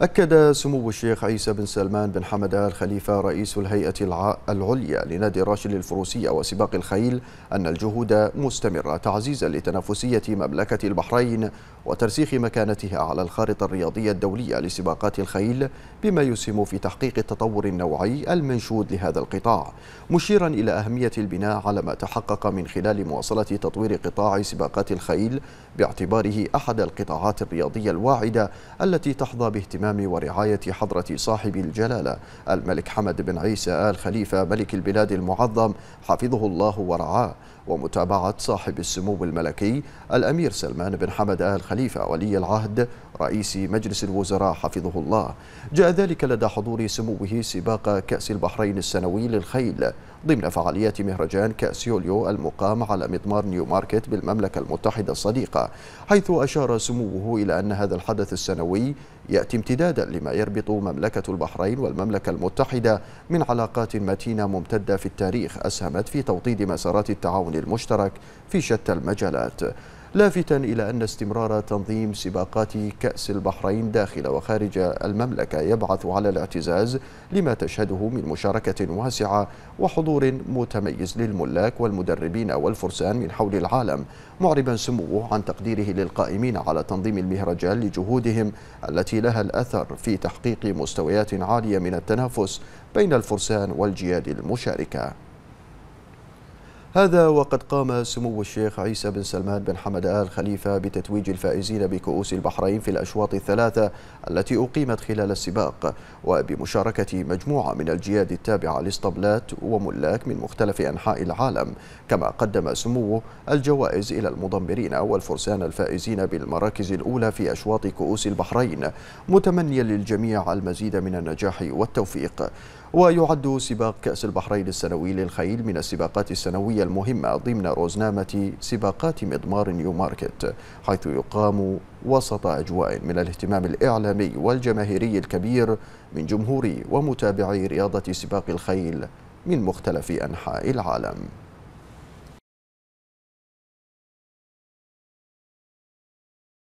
أكد سمو الشيخ عيسى بن سلمان بن حمد آل خليفة رئيس الهيئة العليا لنادي راشد الفروسية وسباق الخيل أن الجهود مستمرة تعزيزا لتنافسية مملكة البحرين وترسيخ مكانتها على الخارطة الرياضية الدولية لسباقات الخيل بما يسهم في تحقيق التطور النوعي المنشود لهذا القطاع مشيرا إلى أهمية البناء على ما تحقق من خلال مواصلة تطوير قطاع سباقات الخيل باعتباره أحد القطاعات الرياضية الواعدة التي تحظى باهتمام ورعاية حضرة صاحب الجلالة الملك حمد بن عيسى آل خليفة ملك البلاد المعظم حفظه الله ورعاه ومتابعة صاحب السمو الملكي الأمير سلمان بن حمد آل خليفة ولي العهد رئيس مجلس الوزراء حفظه الله جاء ذلك لدى حضور سموه سباق كأس البحرين السنوي للخيل ضمن فعاليات مهرجان كأس يوليو المقام على مضمار نيو ماركت بالمملكة المتحدة الصديقة حيث أشار سموه إلى أن هذا الحدث السنوي يأتي امتدادا لما يربط مملكة البحرين والمملكة المتحدة من علاقات متينة ممتدة في التاريخ أسهمت في توطيد مسارات التعاون المشترك في شتى المجالات لافتا إلى أن استمرار تنظيم سباقات كأس البحرين داخل وخارج المملكة يبعث على الاعتزاز لما تشهده من مشاركة واسعة وحضور متميز للملاك والمدربين والفرسان من حول العالم معربا سموه عن تقديره للقائمين على تنظيم المهرجان لجهودهم التي لها الأثر في تحقيق مستويات عالية من التنافس بين الفرسان والجياد المشاركه هذا وقد قام سمو الشيخ عيسى بن سلمان بن حمد آل خليفة بتتويج الفائزين بكؤوس البحرين في الأشواط الثلاثة التي أقيمت خلال السباق وبمشاركة مجموعة من الجياد التابعة لاسطبلات وملاك من مختلف أنحاء العالم كما قدم سموه الجوائز إلى المضمرين والفرسان الفائزين بالمراكز الأولى في أشواط كؤوس البحرين متمنيا للجميع المزيد من النجاح والتوفيق ويعد سباق كأس البحرين السنوي للخيل من السباقات السنوية المهمة ضمن روزنامة سباقات مضمار نيو ماركت حيث يقام وسط أجواء من الاهتمام الإعلامي والجماهيري الكبير من جمهوري ومتابعي رياضة سباق الخيل من مختلف أنحاء العالم